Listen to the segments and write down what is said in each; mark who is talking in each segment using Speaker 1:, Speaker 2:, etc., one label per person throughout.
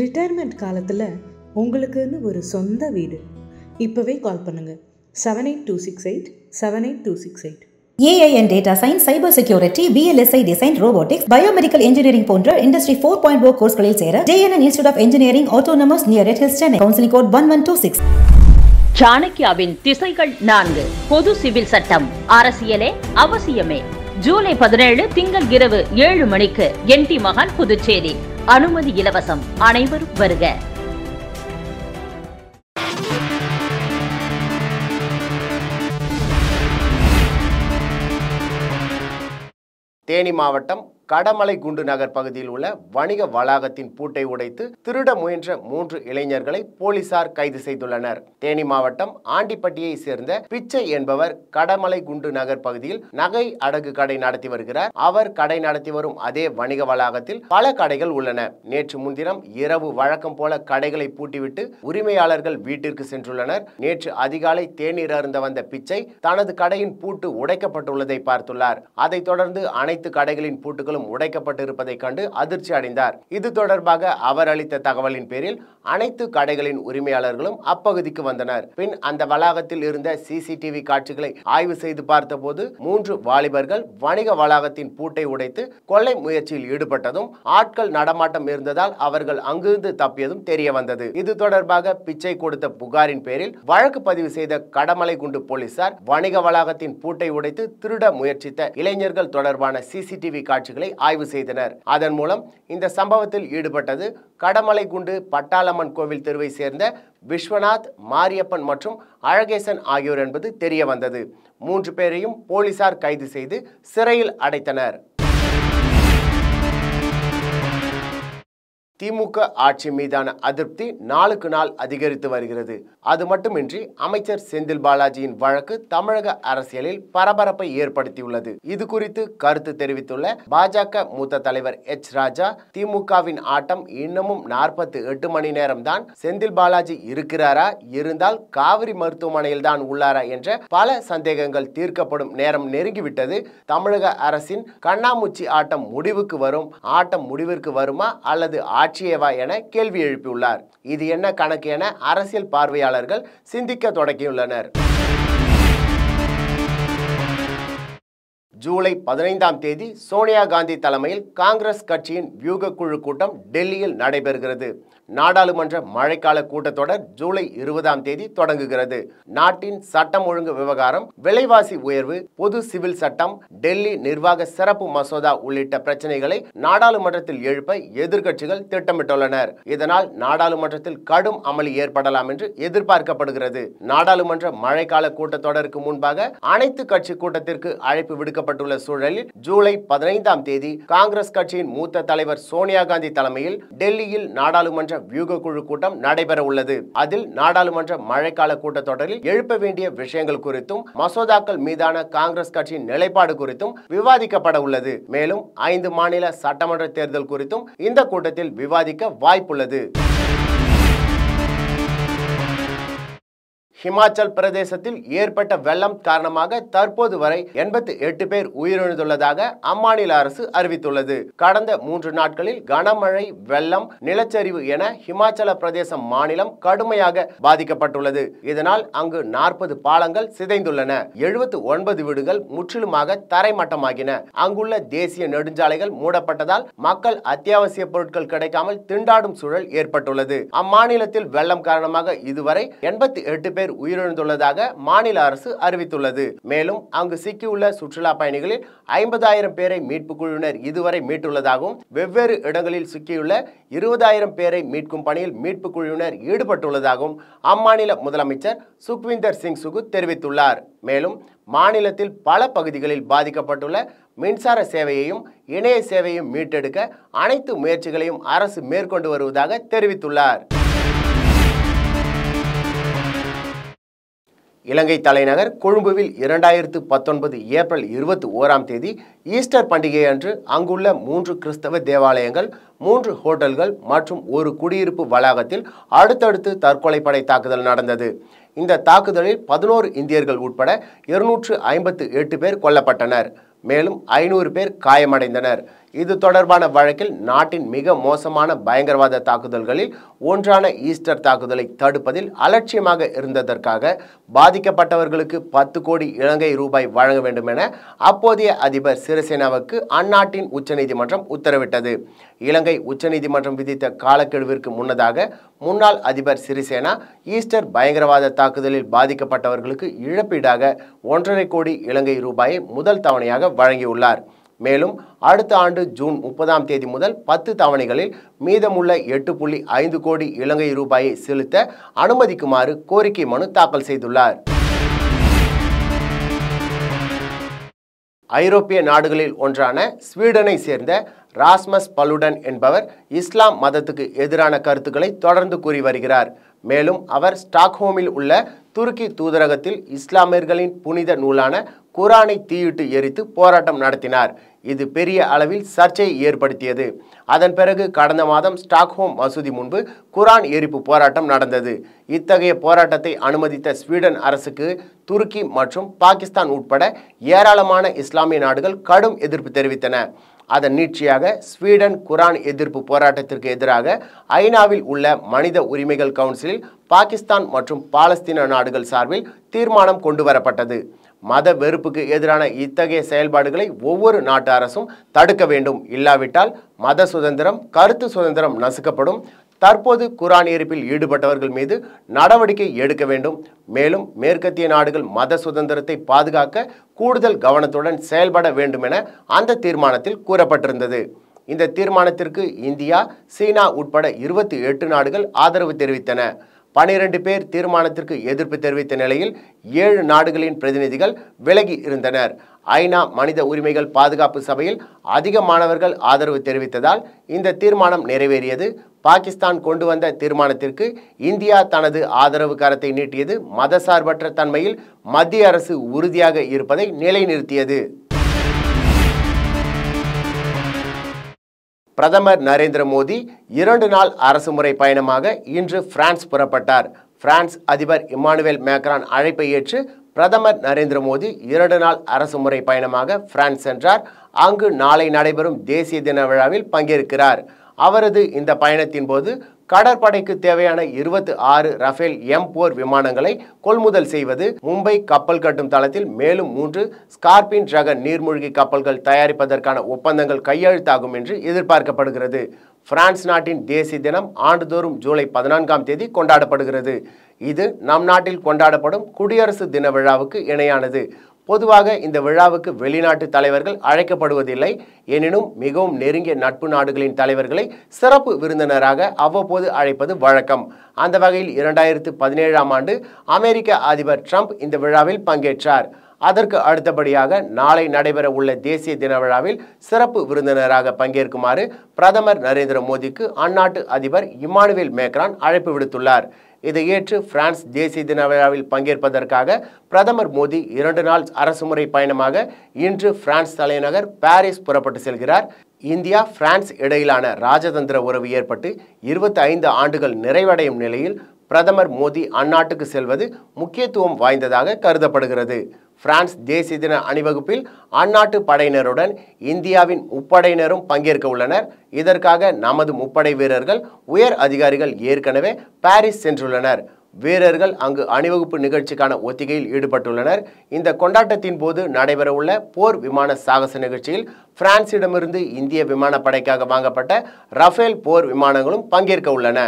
Speaker 1: retirement காலத்தில் உங்களுக்குன்னு ஒரு சொந்த வீடு இப்போவே கால் பண்ணுங்கள் seven eight two six eight seven eight two six eight
Speaker 2: AI and data science cyber security VLSI design robotics biomedical engineering போன்ற இண்டஸ்ட்ரி ஃபோர் பாயிண்ட் ஓ கோர்ஸ்களில் சேர JNN institute of engineering autonomous near Red Hills Chennai counselling code one one two six சாணக்கியாவின் திசைகள் நான்கு பொது civil சட்டம் அரசியலே அவசியமே ஜூலை பதினேழு திங்கள் இரவு ஏழு மணிக்கு என் டி மகான் புதுச்சேரி அனுமதி இலவசம் அனைவரும் வருக
Speaker 3: தேனி மாவட்டம் கடமலை குண்டு நகர் பகுதியில் உள்ள வணிக வளாகத்தின் பூட்டை உடைத்து திருட முயன்ற மூன்று இளைஞர்களை போலீசார் கைது செய்துள்ளனர் தேனி மாவட்டம் ஆண்டிப்பட்டியை சேர்ந்த பிச்சை என்பவர் கடமலை குண்டு நகர் பகுதியில் நகை அடகு கடை நடத்தி வருகிறார் அவர் கடை நடத்தி வரும் அதே வணிக வளாகத்தில் பல கடைகள் உள்ளன நேற்று முன்தினம் இரவு வழக்கம் போல கடைகளை பூட்டிவிட்டு உரிமையாளர்கள் வீட்டிற்கு சென்றுள்ளனர் நேற்று அதிகாலை தேநீர் அருந்த வந்த பிச்சை தனது கடையின் பூட்டு உடைக்கப்பட்டுள்ளதை பார்த்துள்ளார் அதைத் தொடர்ந்து அனைத்து கடைகளின் பூட்டுகள் உடைக்கப்பட்டிருப்பதைக் கண்டு அதிர்ச்சி அடைந்தார் இது தொடர்பாக அவர் அளித்த தகவலின் பேரில் அனைத்து கடைகளின் உரிமையாளர்களும் அப்பகுதிக்கு வந்தனர் பின் அந்த வளாகத்தில் இருந்த சிசிடிவி காட்சிகளை ஆய்வு செய்து பார்த்தபோது மூன்று வாலிபர்கள் வணிக வளாகத்தின் பூட்டை உடைத்து கொள்ளை முயற்சியில் ஈடுபட்டதும் ஆட்கள் நடமாட்டம் இருந்ததால் அவர்கள் அங்கிருந்து தப்பியதும் தெரிய வந்தது இது தொடர்பாக பிச்சை கொடுத்த புகாரின் பேரில் வழக்கு பதிவு செய்த கடமலை குண்டு போலீசார் வணிக வளாகத்தின் பூட்டை உடைத்து திருட முயற்சித்த இளைஞர்கள் தொடர்பான சிசிடிவி காட்சிகளை ஆய்வு செய்தனர் அதன் மூலம் இந்த சம்பவத்தில் ஈடுபட்டது கடமலை குண்டு பட்டாள மாரியம்மன் கோவில் தெருவை சேர்ந்த விஸ்வநாத் மாரியப்பன் மற்றும் அழகேசன் ஆகியோர் என்பது தெரிய வந்தது மூன்று பேரையும் போலீசார் கைது செய்து சிறையில் அடைத்தனர் திமுக ஆட்சி மீதான அதிருப்தி நாளுக்கு நாள் அதிகரித்து வருகிறது அது மட்டுமின்றி அமைச்சர் செந்தில் பாலாஜியின் வழக்கு தமிழக அரசியலில் பரபரப்பை ஏற்படுத்தியுள்ளது இது குறித்து கருத்து தெரிவித்துள்ள பாஜக மூத்த தலைவர் எச் ராஜா திமுகவின் ஆட்டம் இன்னமும் நாற்பத்தி எட்டு மணி நேரம்தான் செந்தில் பாலாஜி இருக்கிறாரா இருந்தால் காவிரி மருத்துவமனையில் தான் உள்ளாரா என்ற பல சந்தேகங்கள் தீர்க்கப்படும் நேரம் நெருங்கிவிட்டது தமிழக அரசின் கண்ணாமூச்சி ஆட்டம் முடிவுக்கு வரும் ஆட்டம் முடிவிற்கு வருமா அல்லது சாட்சியேவா என கேள்வி எழுப்பியுள்ளார் இது என்ன கணக்கு என அரசியல் பார்வையாளர்கள் சிந்திக்க தொடங்கியுள்ளனர் ஜூலை பதினைந்தாம் தேதி சோனியா காந்தி தலைமையில் காங்கிரஸ் கட்சியின் வியூக குழு கூட்டம் டெல்லியில் நடைபெறுகிறது நாடாளுமன்ற மழைக்கால கூட்டத்தொடர் ஜூலை இருபதாம் தேதி தொடங்குகிறது நாட்டின் சட்டம் ஒழுங்கு விவகாரம் விலைவாசி உயர்வு பொது சிவில் சட்டம் டெல்லி நிர்வாக சிறப்பு மசோதா உள்ளிட்ட பிரச்சனைகளை நாடாளுமன்றத்தில் எழுப்ப எதிர்கட்சிகள் திட்டமிட்டுள்ளனர் இதனால் நாடாளுமன்றத்தில் கடும் அமளி ஏற்படலாம் என்று எதிர்பார்க்கப்படுகிறது நாடாளுமன்ற மழைக்கால கூட்டத்தொடருக்கு முன்பாக அனைத்து கட்சி கூட்டத்திற்கு அழைப்பு விடுக்கப்பட்டுள்ள சூழலில் ஜூலை பதினைந்தாம் தேதி காங்கிரஸ் கட்சியின் மூத்த தலைவர் சோனியா காந்தி தலைமையில் டெல்லியில் நாடாளுமன்ற நாடாளுமன்ற வியூக குழு கூட்டம் நடைபெற உள்ளது அதில் நாடாளுமன்ற மழைக்கால தொடரில் எழுப்ப வேண்டிய விஷயங்கள் குறித்தும் மசோதாக்கள் மீதான காங்கிரஸ் கட்சியின் நிலைப்பாடு குறித்தும் விவாதிக்கப்பட உள்ளது மேலும் ஐந்து மாநில சட்டமன்ற தேர்தல் குறித்தும் இந்த கூட்டத்தில் விவாதிக்க வாய்ப்புள்ளது ஹிமாச்சல் பிரதேசத்தில் ஏற்பட்ட வெள்ளம் காரணமாக தற்போது வரை எண்பத்தி எட்டு பேர் உயிரிழந்துள்ளதாக அம்மாநில அரசு அறிவித்துள்ளது கடந்த மூன்று நாட்களில் கனமழை வெள்ளம் நிலச்சரிவு என ஹிமாச்சல பிரதேச மாநிலம் கடுமையாக பாதிக்கப்பட்டுள்ளது இதனால் அங்கு நாற்பது பாலங்கள் சிதைந்துள்ளன எழுபத்து ஒன்பது வீடுகள் முற்றிலுமாக தரைமட்டமாகின அங்குள்ள தேசிய நெடுஞ்சாலைகள் மூடப்பட்டதால் மக்கள் அத்தியாவசிய பொருட்கள் கிடைக்காமல் திண்டாடும் சூழல் ஏற்பட்டுள்ளது அம்மாநிலத்தில் வெள்ளம் காரணமாக இதுவரை எண்பத்தி எட்டு பேர் உயிரிழந்துள்ளதாக மாநில அரசு அறிவித்துள்ளது மேலும் அங்கு சிக்கியுள்ள சுற்றுலா பயணிகளில் ஐம்பதாயிரம் பேரை மீட்பு குழுவினர் இதுவரை மீட்டுள்ளதாகவும் வெவ்வேறு இடங்களில் சிக்கியுள்ள இருபதாயிரம் பேரை மீட்கும் பணியில் மீட்பு குழுவினர் ஈடுபட்டுள்ளதாகவும் அம்மாநில முதலமைச்சர் சுக்விந்தர் சிங் சுகு தெரிவித்துள்ளார் மேலும் மாநிலத்தில் பல பகுதிகளில் பாதிக்கப்பட்டுள்ள மின்சார சேவையையும் இணைய சேவையும் மீட்டெடுக்க அனைத்து முயற்சிகளையும் அரசு மேற்கொண்டு வருவதாக தெரிவித்துள்ளார் இலங்கை தலைநகர் கொழும்புவில் இரண்டாயிரத்து பத்தொன்பது ஏப்ரல் இருபத்தி ஓராம் தேதி ஈஸ்டர் பண்டிகை அன்று அங்குள்ள மூன்று கிறிஸ்தவ தேவாலயங்கள் மூன்று ஹோட்டல்கள் மற்றும் ஒரு குடியிருப்பு வளாகத்தில் அடுத்தடுத்து தற்கொலை படை தாக்குதல் நடந்தது இந்த தாக்குதலில் பதினோரு இந்தியர்கள் உட்பட இருநூற்று ஐம்பத்து எட்டு பேர் கொல்லப்பட்டனர் மேலும் ஐநூறு பேர் காயமடைந்தனர் இது தொடர்பான வழக்கில் நாட்டின் மிக மோசமான பயங்கரவாத தாக்குதல்களில் ஒன்றான ஈஸ்டர் தாக்குதலை தடுப்பதில் அலட்சியமாக இருந்ததற்காக பாதிக்கப்பட்டவர்களுக்கு பத்து கோடி இலங்கை ரூபாய் வழங்க வேண்டும் என அப்போதைய அதிபர் சிறிசேனாவுக்கு அந்நாட்டின் உச்சநீதிமன்றம் உத்தரவிட்டது இலங்கை உச்சநீதிமன்றம் விதித்த காலக்கெடுவிற்கு முன்னதாக முன்னாள் அதிபர் சிறிசேனா ஈஸ்டர் பயங்கரவாத தாக்குதலில் பாதிக்கப்பட்டவர்களுக்கு இழப்பீடாக ஒன்றரை கோடி இலங்கை ரூபாயை முதல் தவணையாக வழங்கியுள்ளார் மேலும் அடுத்த ஆண்டு ஜூன் முப்பதாம் தேதி முதல் பத்து தவணைகளில் மீதமுள்ள எட்டு புள்ளி ஐந்து கோடி இலங்கை ரூபாயை செலுத்த அனுமதிக்குமாறு கோரிக்கை மனு தாக்கல் செய்துள்ளார் ஐரோப்பிய நாடுகளில் ஒன்றான ஸ்வீடனை சேர்ந்த ராஸ்மஸ் பலுடன் என்பவர் இஸ்லாம் மதத்துக்கு எதிரான கருத்துக்களை தொடர்ந்து கூறி வருகிறார் மேலும் அவர் ஸ்டாக்ஹோமில் உள்ள துருக்கி தூதரகத்தில் இஸ்லாமியர்களின் புனித நூலான குரானை தீயிட்டு எரித்து போராட்டம் நடத்தினார் இது பெரிய அளவில் சர்ச்சையை ஏற்படுத்தியது அதன் பிறகு கடந்த மாதம் ஸ்டாக்ஹோம் மசூதி முன்பு குரான் எரிப்பு போராட்டம் நடந்தது இத்தகைய போராட்டத்தை அனுமதித்த ஸ்வீடன் அரசுக்கு துருக்கி மற்றும் பாகிஸ்தான் உட்பட ஏராளமான இஸ்லாமிய நாடுகள் கடும் எதிர்ப்பு தெரிவித்தன அதன் நீட்சியாக ஸ்வீடன் குரான் எதிர்ப்பு போராட்டத்திற்கு எதிராக ஐநாவில் உள்ள மனித உரிமைகள் கவுன்சிலில் பாகிஸ்தான் மற்றும் பாலஸ்தீன நாடுகள் சார்பில் தீர்மானம் கொண்டு வரப்பட்டது மத வெறுப்புக்கு எதிரான இத்தகைய செயல்பாடுகளை ஒவ்வொரு நாட்டு அரசும் தடுக்க வேண்டும் இல்லாவிட்டால் மத சுதந்திரம் கருத்து சுதந்திரம் நசுக்கப்படும் தற்போது குரான் எரிப்பில் ஈடுபட்டவர்கள் மீது நடவடிக்கை எடுக்க வேண்டும் மேலும் மேற்கத்திய நாடுகள் மத சுதந்திரத்தை பாதுகாக்க கூடுதல் கவனத்துடன் செயல்பட வேண்டும் என அந்த தீர்மானத்தில் கூறப்பட்டிருந்தது இந்த தீர்மானத்திற்கு இந்தியா சீனா உட்பட இருபத்தி எட்டு நாடுகள் ஆதரவு தெரிவித்தன பனிரெண்டு பேர் தீர்மானத்திற்கு எதிர்ப்பு தெரிவித்த நிலையில் ஏழு நாடுகளின் பிரதிநிதிகள் விலகி இருந்தனர் ஐநா மனித உரிமைகள் பாதுகாப்பு சபையில் அதிக மாணவர்கள் ஆதரவு தெரிவித்ததால் இந்த தீர்மானம் நிறைவேறியது பாகிஸ்தான் கொண்டு வந்த தீர்மானத்திற்கு இந்தியா தனது ஆதரவு கரத்தை நீட்டியது மதசார்பற்ற தன்மையில் மத்திய அரசு உறுதியாக இருப்பதை நிலைநிறுத்தியது பிரதமர் நரேந்திர மோடி இரண்டு நாள் அரசுமுறை பயணமாக இன்று பிரான்ஸ் புறப்பட்டார் பிரான்ஸ் அதிபர் இமானுவேல் மேக்ரான் அழைப்பை ஏற்று பிரதமர் நரேந்திர மோடி இரண்டு நாள் அரசுமுறை பயணமாக பிரான்ஸ் சென்றார் அங்கு நாளை நடைபெறும் தேசிய தின விழாவில் பங்கேற்கிறார் அவரது இந்த பயணத்தின் போது கடற்படைக்கு தேவையான இருபத்தி ஆறு ரஃபேல் எம் போர் விமானங்களை கொள்முதல் செய்வது மும்பை கப்பல் கட்டும் தளத்தில் மேலும் மூன்று ஸ்கார்பின் ரக நீர்மூழ்கி கப்பல்கள் தயாரிப்பதற்கான ஒப்பந்தங்கள் கையெழுத்தாகும் என்று எதிர்பார்க்கப்படுகிறது பிரான்ஸ் நாட்டின் தேசிய தினம் ஆண்டுதோறும் ஜூலை பதினான்காம் தேதி கொண்டாடப்படுகிறது இது நம் நாட்டில் கொண்டாடப்படும் குடியரசு தின விழாவுக்கு இணையானது பொதுவாக இந்த விழாவுக்கு வெளிநாட்டு தலைவர்கள் அழைக்கப்படுவதில்லை எனினும் மிகவும் நெருங்கிய நட்பு நாடுகளின் தலைவர்களை சிறப்பு விருந்தினராக அவ்வப்போது அழைப்பது வழக்கம் அந்த வகையில் இரண்டாயிரத்து பதினேழாம் ஆண்டு அமெரிக்க அதிபர் ட்ரம்ப் இந்த விழாவில் பங்கேற்றார் அதற்கு அடுத்தபடியாக நாளை நடைபெற உள்ள தேசிய தின விழாவில் சிறப்பு விருந்தினராக பங்கேற்குமாறு பிரதமர் நரேந்திர மோடிக்கு அந்நாட்டு அதிபர் இமானுவேல் மேக்ரான் அழைப்பு விடுத்துள்ளார் இதை ஏற்று பிரான்ஸ் தேசிய தின விழாவில் பங்கேற்பதற்காக பிரதமர் மோடி இரண்டு நாள் அரசுமுறை பயணமாக இன்று பிரான்ஸ் தலைநகர் பாரிஸ் புறப்பட்டு செல்கிறார் இந்தியா பிரான்ஸ் இடையிலான ராஜதந்திர உறவு ஏற்பட்டு இருபத்தி ஐந்து ஆண்டுகள் நிறைவடையும் நிலையில் பிரதமர் மோடி அந்நாட்டுக்கு செல்வது முக்கியத்துவம் வாய்ந்ததாக கருதப்படுகிறது பிரான்ஸ் தேசிய தின அணிவகுப்பில் அந்நாட்டு படையினருடன் இந்தியாவின் முப்படையினரும் பங்கேற்க உள்ளனர் இதற்காக நமது முப்படை வீரர்கள் உயர் அதிகாரிகள் ஏற்கனவே பாரிஸ் சென்றுள்ளனர் வீரர்கள் அங்கு அணிவகுப்பு நிகழ்ச்சிக்கான ஒத்திகையில் ஈடுபட்டுள்ளனர் இந்த கொண்டாட்டத்தின் போது நடைபெறவுள்ள போர் விமான சாகச நிகழ்ச்சியில் பிரான்சிடமிருந்து இந்திய விமானப்படைக்காக வாங்கப்பட்ட ரஃபேல் போர் விமானங்களும் பங்கேற்க உள்ளன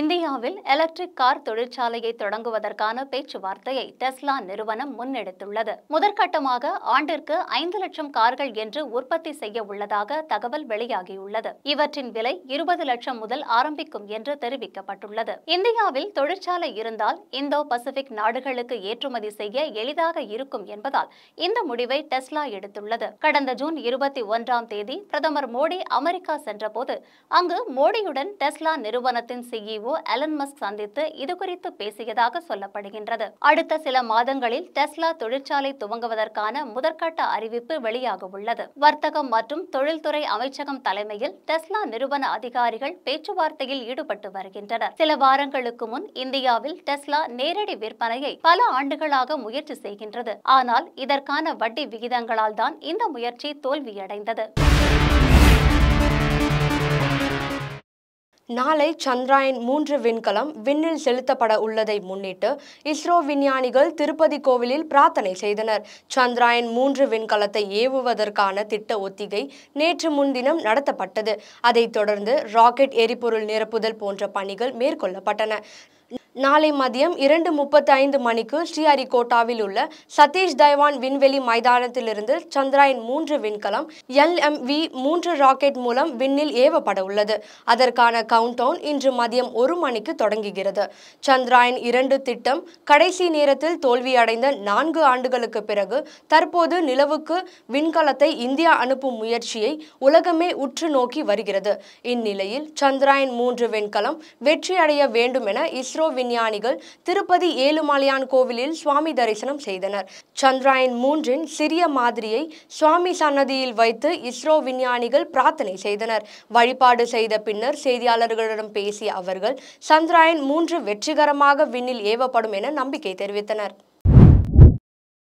Speaker 2: இந்தியாவில் எலக்ட்ரிக் கார் தொழிற்சாலையை தொடங்குவதற்கான பேச்சுவார்த்தையை டெஸ்லா நிறுவனம் முன்னெடுத்துள்ளது முதற்கட்டமாக ஆண்டிற்கு ஐந்து லட்சம் கார்கள் என்று உற்பத்தி செய்ய உள்ளதாக தகவல் வெளியாகியுள்ளது இவற்றின் விலை இருபது லட்சம் முதல் ஆரம்பிக்கும் என்று தெரிவிக்கப்பட்டுள்ளது இந்தியாவில் தொழிற்சாலை இருந்தால் இந்தோ பசிபிக் நாடுகளுக்கு ஏற்றுமதி செய்ய எளிதாக இருக்கும் என்பதால் இந்த முடிவை டெஸ்லா எடுத்துள்ளது கடந்த ஜூன் இருபத்தி ஒன்றாம் தேதி பிரதமர் மோடி அமெரிக்கா சென்றபோது அங்கு மோடியுடன் டெஸ்லா நிறுவனத்தின் சிஇ சிஇஓ அலன் மஸ்க் சந்தித்து இதுகுறித்து பேசியதாக சொல்லப்படுகின்றது அடுத்த சில மாதங்களில் டெஸ்லா தொழிற்சாலை துவங்குவதற்கான முதற்கட்ட அறிவிப்பு வெளியாக உள்ளது வர்த்தகம் மற்றும் தொழில்துறை அமைச்சகம் தலைமையில் டெஸ்லா நிறுவன அதிகாரிகள் பேச்சுவார்த்தையில் ஈடுபட்டு வருகின்றனர் சில வாரங்களுக்கு முன் இந்தியாவில் டெஸ்லா நேரடி விற்பனையை பல ஆண்டுகளாக முயற்சி செய்கின்றது ஆனால் இதற்கான வட்டி விகிதங்களால் தான் இந்த முயற்சி தோல்வியடைந்தது
Speaker 1: நாளை சந்திராயன் மூன்று விண்கலம் விண்ணில் செலுத்தப்பட உள்ளதை முன்னிட்டு இஸ்ரோ விஞ்ஞானிகள் திருப்பதி கோவிலில் பிரார்த்தனை செய்தனர் சந்திராயன் மூன்று விண்கலத்தை ஏவுவதற்கான திட்ட ஒத்திகை நேற்று முன்தினம் நடத்தப்பட்டது அதைத் தொடர்ந்து ராக்கெட் எரிபொருள் நிரப்புதல் போன்ற பணிகள் மேற்கொள்ளப்பட்டன நாளை மதியம் இரண்டு முப்பத்தைந்து மணிக்கு ஸ்ரீஹரிகோட்டாவில் உள்ள சதீஷ் தைவான் விண்வெளி மைதானத்திலிருந்து சந்திராயன் மூன்று விண்கலம் எல்எம்வி மூன்று ராக்கெட் மூலம் விண்ணில் ஏவப்பட உள்ளது அதற்கான கவுண்டவுன் இன்று மதியம் ஒரு மணிக்கு தொடங்குகிறது சந்திராயன் இரண்டு திட்டம் கடைசி நேரத்தில் தோல்வியடைந்த நான்கு ஆண்டுகளுக்கு பிறகு தற்போது நிலவுக்கு விண்கலத்தை இந்தியா அனுப்பும் முயற்சியை உலகமே உற்று நோக்கி வருகிறது இந்நிலையில் சந்திராயன் மூன்று விண்கலம் வெற்றியடைய வேண்டும் என இஸ்ரோ விஞ்ஞானிகள் திருப்பதி ஏழுமலையான் கோவிலில் சுவாமி தரிசனம் செய்தனர் சந்திராயன் மூன்றின் சிறிய மாதிரியை சுவாமி சன்னதியில் வைத்து இஸ்ரோ விஞ்ஞானிகள் பிரார்த்தனை செய்தனர் வழிபாடு செய்த பின்னர் செய்தியாளர்களிடம் பேசிய அவர்கள் சந்திராயன் மூன்று வெற்றிகரமாக விண்ணில் ஏவப்படும் என நம்பிக்கை தெரிவித்தனர்